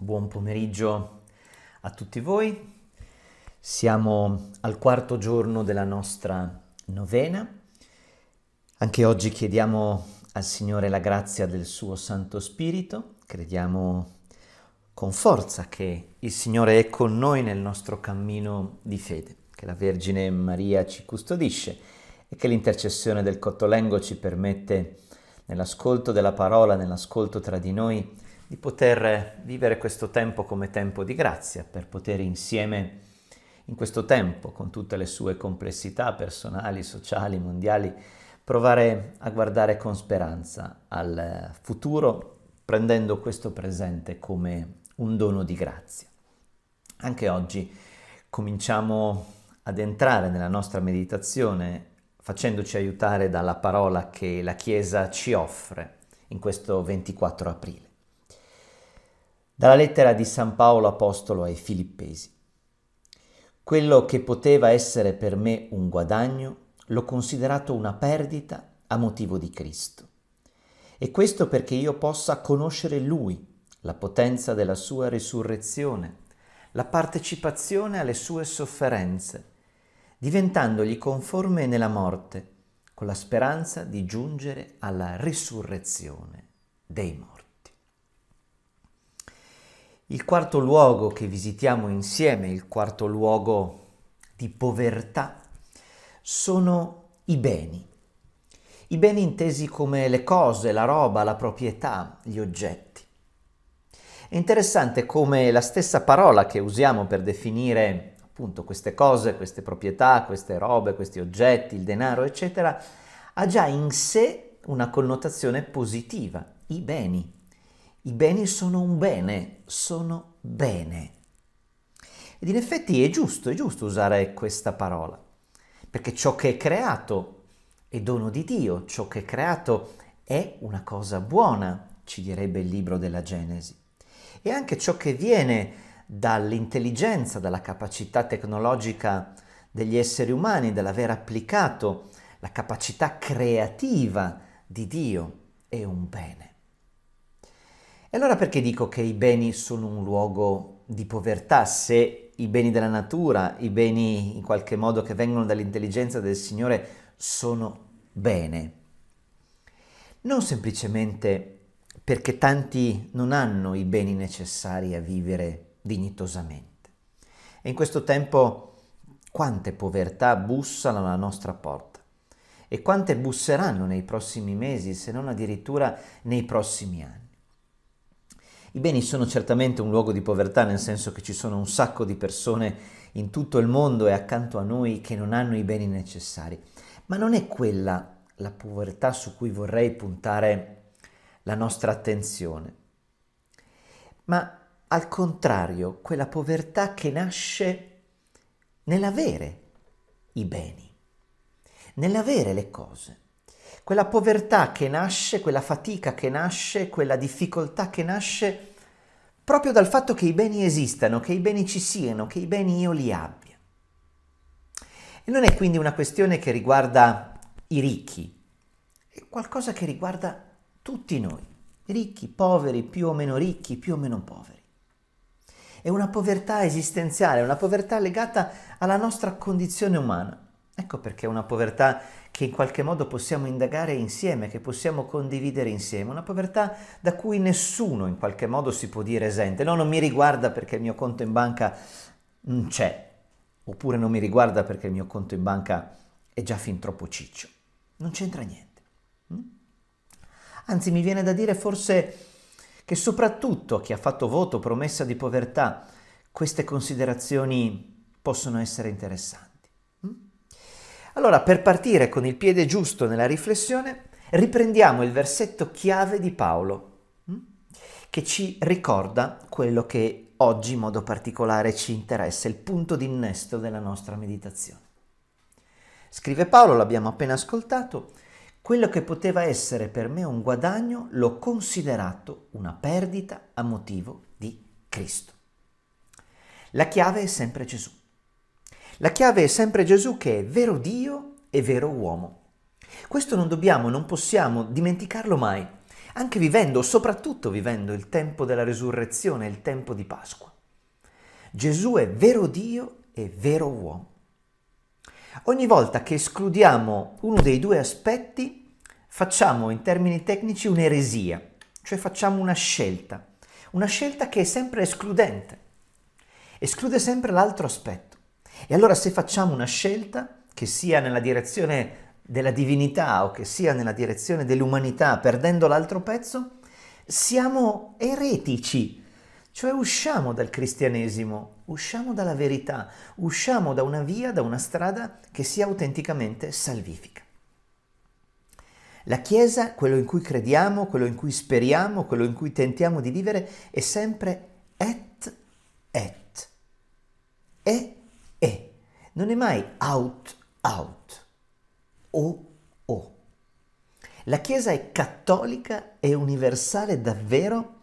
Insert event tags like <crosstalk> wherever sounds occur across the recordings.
Buon pomeriggio a tutti voi. Siamo al quarto giorno della nostra novena. Anche oggi chiediamo al Signore la grazia del suo Santo Spirito. Crediamo con forza che il Signore è con noi nel nostro cammino di fede, che la Vergine Maria ci custodisce e che l'intercessione del Cottolengo ci permette, nell'ascolto della parola, nell'ascolto tra di noi, di poter vivere questo tempo come tempo di grazia, per poter insieme in questo tempo, con tutte le sue complessità personali, sociali, mondiali, provare a guardare con speranza al futuro, prendendo questo presente come un dono di grazia. Anche oggi cominciamo ad entrare nella nostra meditazione facendoci aiutare dalla parola che la Chiesa ci offre in questo 24 aprile dalla lettera di San Paolo Apostolo ai Filippesi. Quello che poteva essere per me un guadagno, l'ho considerato una perdita a motivo di Cristo. E questo perché io possa conoscere Lui, la potenza della sua risurrezione, la partecipazione alle sue sofferenze, diventandogli conforme nella morte, con la speranza di giungere alla risurrezione dei morti. Il quarto luogo che visitiamo insieme, il quarto luogo di povertà, sono i beni. I beni intesi come le cose, la roba, la proprietà, gli oggetti. È interessante come la stessa parola che usiamo per definire appunto queste cose, queste proprietà, queste robe, questi oggetti, il denaro, eccetera, ha già in sé una connotazione positiva, i beni. I beni sono un bene, sono bene. Ed in effetti è giusto, è giusto usare questa parola, perché ciò che è creato è dono di Dio, ciò che è creato è una cosa buona, ci direbbe il libro della Genesi. E anche ciò che viene dall'intelligenza, dalla capacità tecnologica degli esseri umani, dall'aver applicato la capacità creativa di Dio, è un bene. E allora perché dico che i beni sono un luogo di povertà se i beni della natura, i beni in qualche modo che vengono dall'intelligenza del Signore sono bene? Non semplicemente perché tanti non hanno i beni necessari a vivere dignitosamente. E in questo tempo quante povertà bussano alla nostra porta e quante busseranno nei prossimi mesi, se non addirittura nei prossimi anni. I beni sono certamente un luogo di povertà, nel senso che ci sono un sacco di persone in tutto il mondo e accanto a noi che non hanno i beni necessari, ma non è quella la povertà su cui vorrei puntare la nostra attenzione, ma al contrario quella povertà che nasce nell'avere i beni, nell'avere le cose. Quella povertà che nasce, quella fatica che nasce, quella difficoltà che nasce proprio dal fatto che i beni esistano, che i beni ci siano, che i beni io li abbia. E non è quindi una questione che riguarda i ricchi, è qualcosa che riguarda tutti noi, ricchi, poveri, più o meno ricchi, più o meno poveri. È una povertà esistenziale, una povertà legata alla nostra condizione umana. Ecco perché è una povertà che in qualche modo possiamo indagare insieme, che possiamo condividere insieme, una povertà da cui nessuno in qualche modo si può dire esente. No, non mi riguarda perché il mio conto in banca non c'è, oppure non mi riguarda perché il mio conto in banca è già fin troppo ciccio. Non c'entra niente. Mm? Anzi, mi viene da dire forse che soprattutto a chi ha fatto voto promessa di povertà, queste considerazioni possono essere interessanti. Allora, per partire con il piede giusto nella riflessione, riprendiamo il versetto chiave di Paolo, mm? che ci ricorda quello che oggi in modo particolare ci interessa, il punto d'innesto della nostra meditazione. Scrive Paolo, l'abbiamo appena ascoltato, quello che poteva essere per me un guadagno l'ho considerato una perdita a motivo di Cristo. La chiave è sempre Gesù. La chiave è sempre Gesù che è vero Dio e vero uomo. Questo non dobbiamo, non possiamo dimenticarlo mai, anche vivendo, soprattutto vivendo il tempo della resurrezione, il tempo di Pasqua. Gesù è vero Dio e vero uomo. Ogni volta che escludiamo uno dei due aspetti, facciamo in termini tecnici un'eresia, cioè facciamo una scelta, una scelta che è sempre escludente, esclude sempre l'altro aspetto. E allora se facciamo una scelta che sia nella direzione della divinità o che sia nella direzione dell'umanità, perdendo l'altro pezzo, siamo eretici, cioè usciamo dal cristianesimo, usciamo dalla verità, usciamo da una via, da una strada che sia autenticamente salvifica. La Chiesa, quello in cui crediamo, quello in cui speriamo, quello in cui tentiamo di vivere, è sempre et et. E e non è mai out, out o o. La Chiesa è cattolica e universale davvero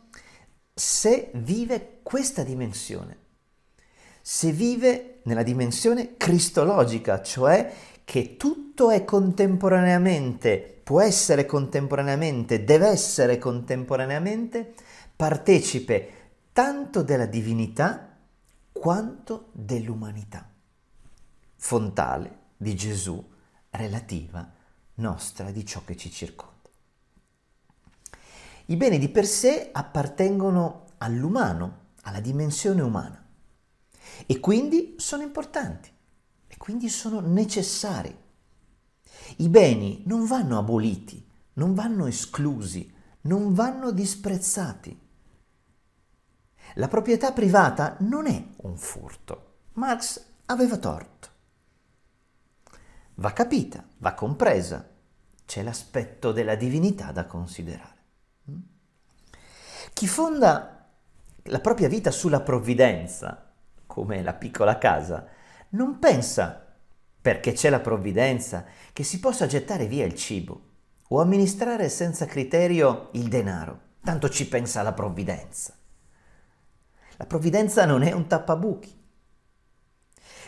se vive questa dimensione, se vive nella dimensione cristologica, cioè che tutto è contemporaneamente, può essere contemporaneamente, deve essere contemporaneamente partecipe tanto della divinità quanto dell'umanità fontale di Gesù relativa nostra di ciò che ci circonda. I beni di per sé appartengono all'umano, alla dimensione umana e quindi sono importanti e quindi sono necessari. I beni non vanno aboliti, non vanno esclusi, non vanno disprezzati. La proprietà privata non è un furto. Marx aveva torto. Va capita, va compresa. C'è l'aspetto della divinità da considerare. Mm? Chi fonda la propria vita sulla provvidenza, come la piccola casa, non pensa, perché c'è la provvidenza, che si possa gettare via il cibo o amministrare senza criterio il denaro. Tanto ci pensa la provvidenza. La provvidenza non è un tappabuchi.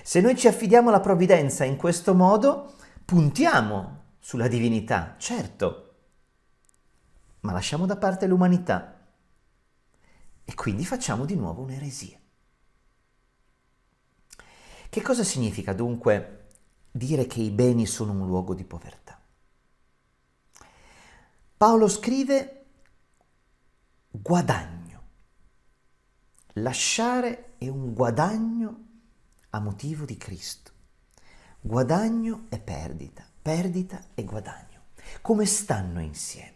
Se noi ci affidiamo alla provvidenza in questo modo, puntiamo sulla divinità, certo, ma lasciamo da parte l'umanità e quindi facciamo di nuovo un'eresia. Che cosa significa dunque dire che i beni sono un luogo di povertà? Paolo scrive guadagno Lasciare è un guadagno a motivo di Cristo. Guadagno e perdita, perdita e guadagno. Come stanno insieme?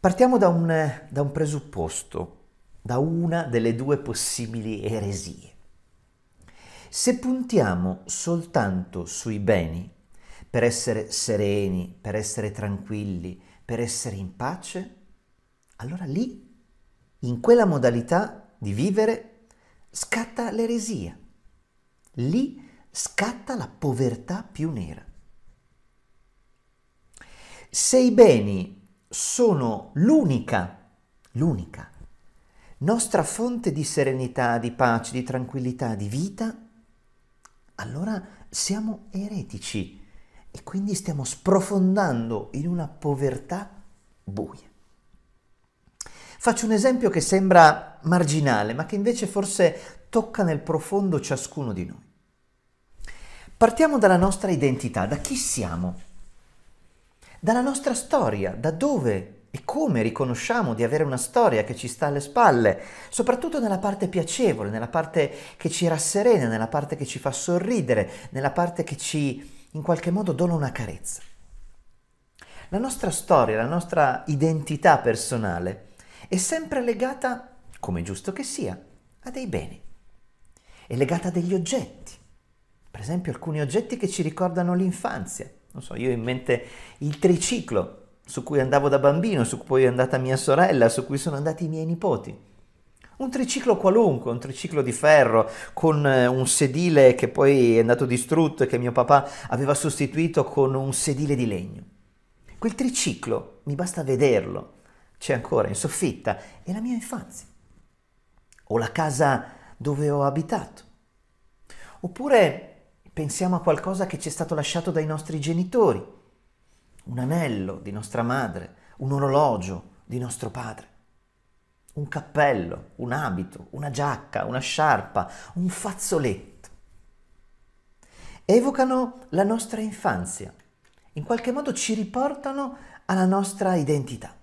Partiamo da un, da un presupposto, da una delle due possibili eresie. Se puntiamo soltanto sui beni, per essere sereni, per essere tranquilli, per essere in pace, allora lì in quella modalità di vivere scatta l'eresia. Lì scatta la povertà più nera. Se i beni sono l'unica, l'unica nostra fonte di serenità, di pace, di tranquillità, di vita, allora siamo eretici e quindi stiamo sprofondando in una povertà buia. Faccio un esempio che sembra marginale, ma che invece forse tocca nel profondo ciascuno di noi. Partiamo dalla nostra identità, da chi siamo, dalla nostra storia, da dove e come riconosciamo di avere una storia che ci sta alle spalle, soprattutto nella parte piacevole, nella parte che ci rasserena, nella parte che ci fa sorridere, nella parte che ci in qualche modo dona una carezza. La nostra storia, la nostra identità personale è sempre legata, come giusto che sia, a dei beni. È legata a degli oggetti. Per esempio alcuni oggetti che ci ricordano l'infanzia. Non so, io ho in mente il triciclo su cui andavo da bambino, su cui è andata mia sorella, su cui sono andati i miei nipoti. Un triciclo qualunque, un triciclo di ferro con eh, un sedile che poi è andato distrutto e che mio papà aveva sostituito con un sedile di legno. Quel triciclo, mi basta vederlo, c'è ancora in soffitta, è la mia infanzia, o la casa dove ho abitato. Oppure pensiamo a qualcosa che ci è stato lasciato dai nostri genitori, un anello di nostra madre, un orologio di nostro padre, un cappello, un abito, una giacca, una sciarpa, un fazzoletto. Evocano la nostra infanzia, in qualche modo ci riportano alla nostra identità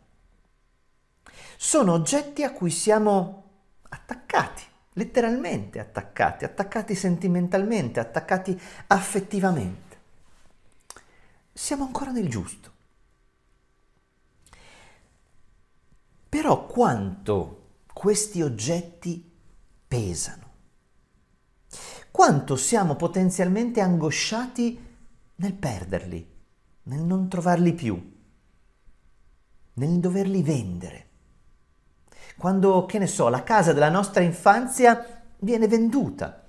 sono oggetti a cui siamo attaccati, letteralmente attaccati, attaccati sentimentalmente, attaccati affettivamente. Siamo ancora nel giusto. Però quanto questi oggetti pesano? Quanto siamo potenzialmente angosciati nel perderli, nel non trovarli più, nel doverli vendere? quando, che ne so, la casa della nostra infanzia viene venduta.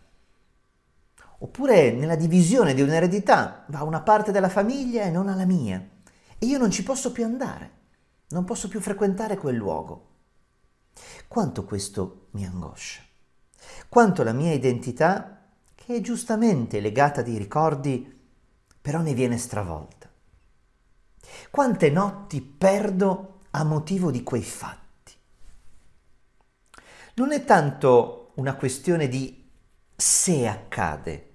Oppure nella divisione di un'eredità va una parte della famiglia e non alla mia. E io non ci posso più andare, non posso più frequentare quel luogo. Quanto questo mi angoscia. Quanto la mia identità, che è giustamente legata di ricordi, però ne viene stravolta. Quante notti perdo a motivo di quei fatti non è tanto una questione di se accade,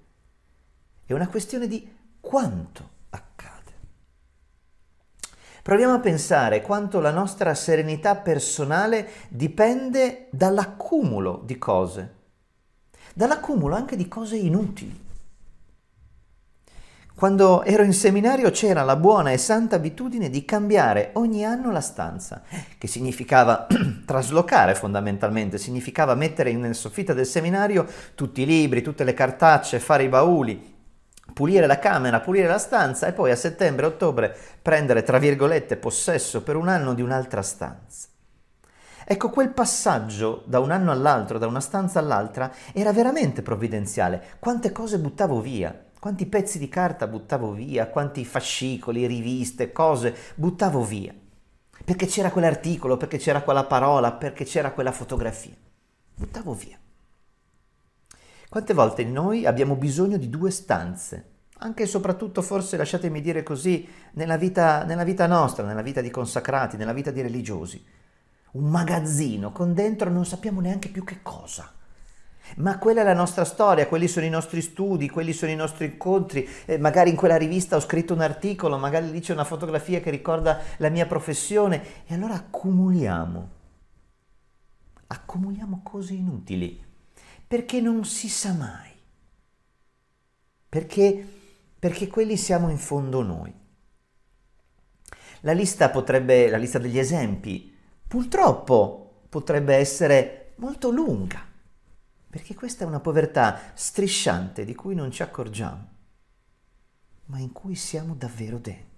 è una questione di quanto accade. Proviamo a pensare quanto la nostra serenità personale dipende dall'accumulo di cose, dall'accumulo anche di cose inutili. Quando ero in seminario c'era la buona e santa abitudine di cambiare ogni anno la stanza, che significava <clears throat> traslocare fondamentalmente, significava mettere nel soffitta del seminario tutti i libri, tutte le cartacce, fare i bauli, pulire la camera, pulire la stanza e poi a settembre-ottobre prendere, tra virgolette, possesso per un anno di un'altra stanza. Ecco, quel passaggio da un anno all'altro, da una stanza all'altra, era veramente provvidenziale. Quante cose buttavo via, quanti pezzi di carta buttavo via, quanti fascicoli, riviste, cose buttavo via. Perché c'era quell'articolo, perché c'era quella parola, perché c'era quella fotografia. Buttavo via. Quante volte noi abbiamo bisogno di due stanze, anche e soprattutto forse lasciatemi dire così, nella vita, nella vita nostra, nella vita di consacrati, nella vita di religiosi. Un magazzino con dentro non sappiamo neanche più che cosa. Ma quella è la nostra storia, quelli sono i nostri studi, quelli sono i nostri incontri, eh, magari in quella rivista ho scritto un articolo, magari lì c'è una fotografia che ricorda la mia professione e allora accumuliamo, accumuliamo cose inutili, perché non si sa mai, perché, perché quelli siamo in fondo noi. La lista potrebbe, la lista degli esempi, purtroppo potrebbe essere molto lunga perché questa è una povertà strisciante di cui non ci accorgiamo, ma in cui siamo davvero dentro.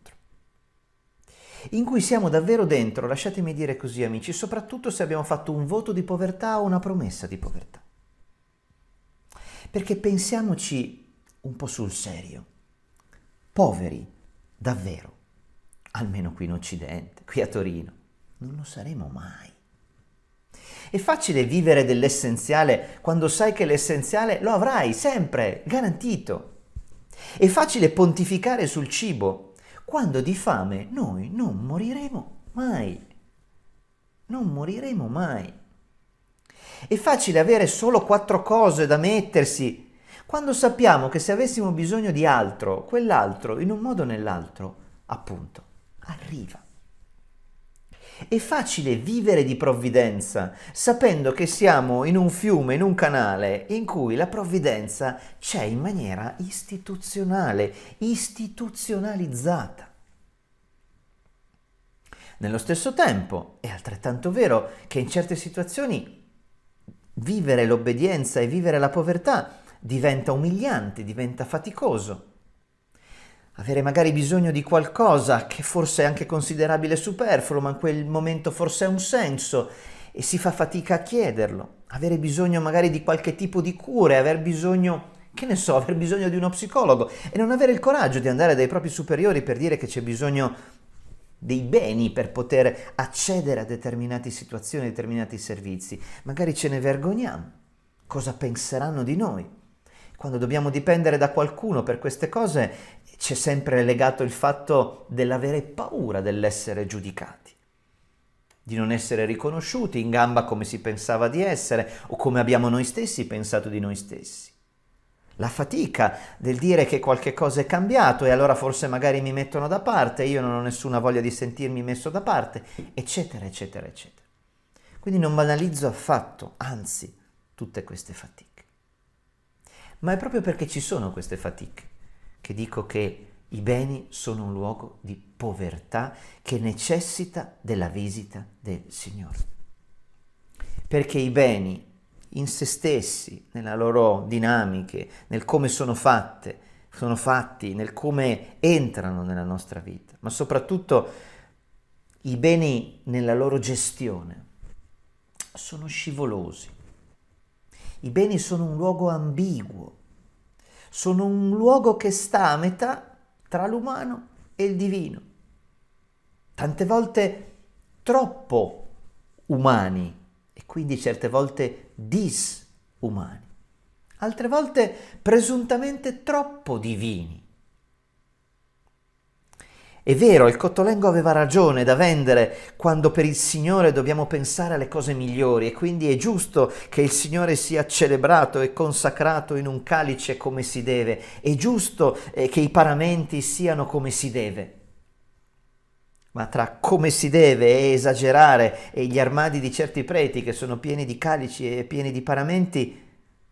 In cui siamo davvero dentro, lasciatemi dire così amici, soprattutto se abbiamo fatto un voto di povertà o una promessa di povertà. Perché pensiamoci un po' sul serio, poveri davvero, almeno qui in Occidente, qui a Torino, non lo saremo mai. È facile vivere dell'essenziale quando sai che l'essenziale lo avrai sempre, garantito. È facile pontificare sul cibo quando di fame noi non moriremo mai. Non moriremo mai. È facile avere solo quattro cose da mettersi quando sappiamo che se avessimo bisogno di altro, quell'altro, in un modo o nell'altro, appunto, arriva. È facile vivere di provvidenza, sapendo che siamo in un fiume, in un canale, in cui la provvidenza c'è in maniera istituzionale, istituzionalizzata. Nello stesso tempo è altrettanto vero che in certe situazioni vivere l'obbedienza e vivere la povertà diventa umiliante, diventa faticoso avere magari bisogno di qualcosa che forse è anche considerabile superfluo, ma in quel momento forse ha un senso e si fa fatica a chiederlo, avere bisogno magari di qualche tipo di cure, aver bisogno, che ne so, <laughs> aver bisogno di uno psicologo e non avere il coraggio di andare dai propri superiori per dire che c'è bisogno dei beni per poter accedere a determinate situazioni, a determinati servizi. Magari ce ne vergogniamo. Cosa penseranno di noi? Quando dobbiamo dipendere da qualcuno per queste cose, c'è sempre legato il fatto dell'avere paura dell'essere giudicati, di non essere riconosciuti in gamba come si pensava di essere o come abbiamo noi stessi pensato di noi stessi. La fatica del dire che qualche cosa è cambiato e allora forse magari mi mettono da parte, io non ho nessuna voglia di sentirmi messo da parte, eccetera, eccetera, eccetera. Quindi non banalizzo affatto, anzi, tutte queste fatiche. Ma è proprio perché ci sono queste fatiche che dico che i beni sono un luogo di povertà che necessita della visita del Signore. Perché i beni in se stessi, nella loro dinamiche, nel come sono fatte, sono fatti, nel come entrano nella nostra vita, ma soprattutto i beni nella loro gestione sono scivolosi. I beni sono un luogo ambiguo sono un luogo che sta a metà tra l'umano e il divino. Tante volte troppo umani e quindi certe volte disumani, altre volte presuntamente troppo divini è vero, il Cottolengo aveva ragione da vendere quando per il Signore dobbiamo pensare alle cose migliori e quindi è giusto che il Signore sia celebrato e consacrato in un calice come si deve, è giusto eh, che i paramenti siano come si deve. Ma tra come si deve e esagerare e gli armadi di certi preti che sono pieni di calici e pieni di paramenti,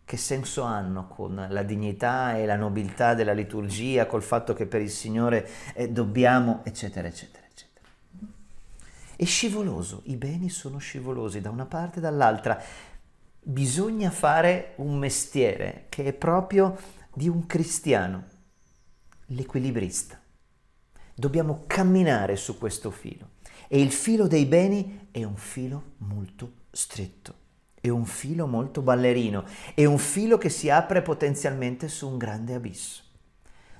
che senso hanno con la dignità e la nobiltà della liturgia, col fatto che per il Signore eh, dobbiamo, eccetera, eccetera, eccetera. È scivoloso, i beni sono scivolosi da una parte e dall'altra. Bisogna fare un mestiere che è proprio di un cristiano, l'equilibrista. Dobbiamo camminare su questo filo e il filo dei beni è un filo molto stretto è un filo molto ballerino, è un filo che si apre potenzialmente su un grande abisso.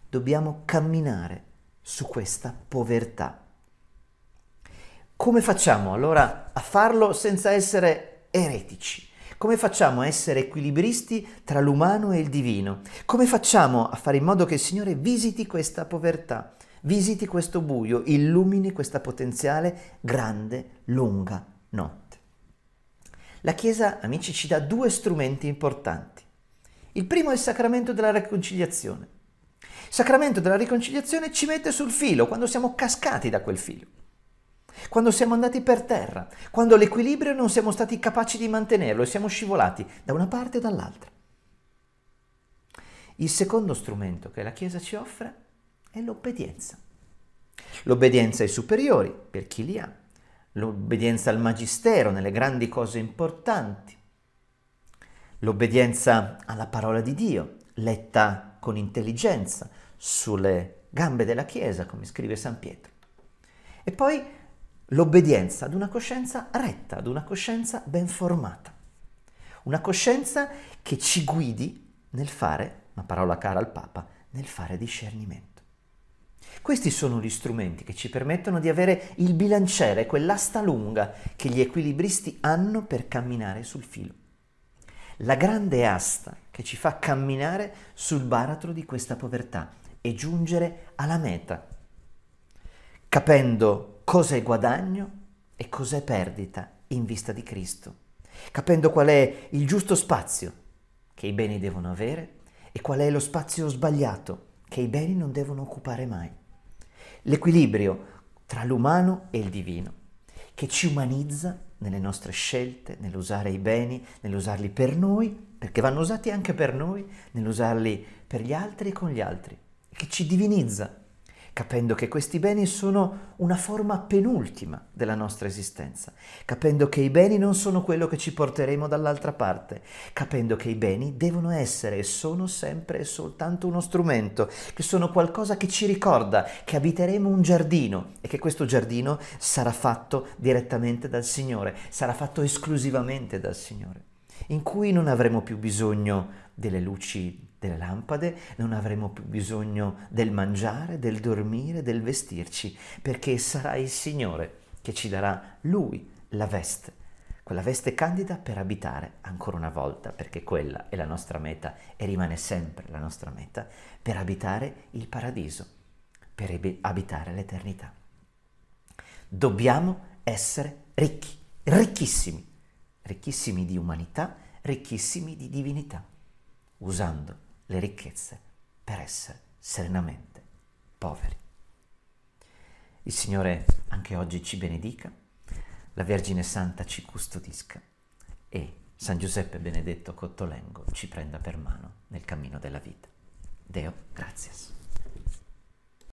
Dobbiamo camminare su questa povertà. Come facciamo allora a farlo senza essere eretici? Come facciamo a essere equilibristi tra l'umano e il divino? Come facciamo a fare in modo che il Signore visiti questa povertà, visiti questo buio, illumini questa potenziale grande, lunga notte? La Chiesa, amici, ci dà due strumenti importanti. Il primo è il sacramento della riconciliazione. Il sacramento della riconciliazione ci mette sul filo quando siamo cascati da quel filo, quando siamo andati per terra, quando l'equilibrio non siamo stati capaci di mantenerlo e siamo scivolati da una parte o dall'altra. Il secondo strumento che la Chiesa ci offre è l'obbedienza. L'obbedienza ai superiori, per chi li ha, l'obbedienza al magistero nelle grandi cose importanti, l'obbedienza alla parola di Dio, letta con intelligenza sulle gambe della Chiesa, come scrive San Pietro. E poi l'obbedienza ad una coscienza retta, ad una coscienza ben formata, una coscienza che ci guidi nel fare, una parola cara al Papa, nel fare discernimento. Questi sono gli strumenti che ci permettono di avere il bilanciere, quell'asta lunga che gli equilibristi hanno per camminare sul filo. La grande asta che ci fa camminare sul baratro di questa povertà e giungere alla meta, capendo cos'è guadagno e cos'è perdita in vista di Cristo, capendo qual è il giusto spazio che i beni devono avere e qual è lo spazio sbagliato che i beni non devono occupare mai. L'equilibrio tra l'umano e il divino, che ci umanizza nelle nostre scelte, nell'usare i beni, nell'usarli per noi, perché vanno usati anche per noi, nell'usarli per gli altri e con gli altri, che ci divinizza capendo che questi beni sono una forma penultima della nostra esistenza, capendo che i beni non sono quello che ci porteremo dall'altra parte, capendo che i beni devono essere e sono sempre e soltanto uno strumento, che sono qualcosa che ci ricorda che abiteremo un giardino e che questo giardino sarà fatto direttamente dal Signore, sarà fatto esclusivamente dal Signore, in cui non avremo più bisogno delle luci delle lampade, non avremo più bisogno del mangiare, del dormire, del vestirci, perché sarà il Signore che ci darà Lui la veste, quella veste candida per abitare ancora una volta, perché quella è la nostra meta e rimane sempre la nostra meta, per abitare il paradiso, per abitare l'eternità. Dobbiamo essere ricchi, ricchissimi, ricchissimi di umanità, ricchissimi di divinità, usando le ricchezze per essere serenamente poveri. Il Signore anche oggi ci benedica, la Vergine Santa ci custodisca e San Giuseppe Benedetto Cottolengo ci prenda per mano nel cammino della vita. Deo, grazie.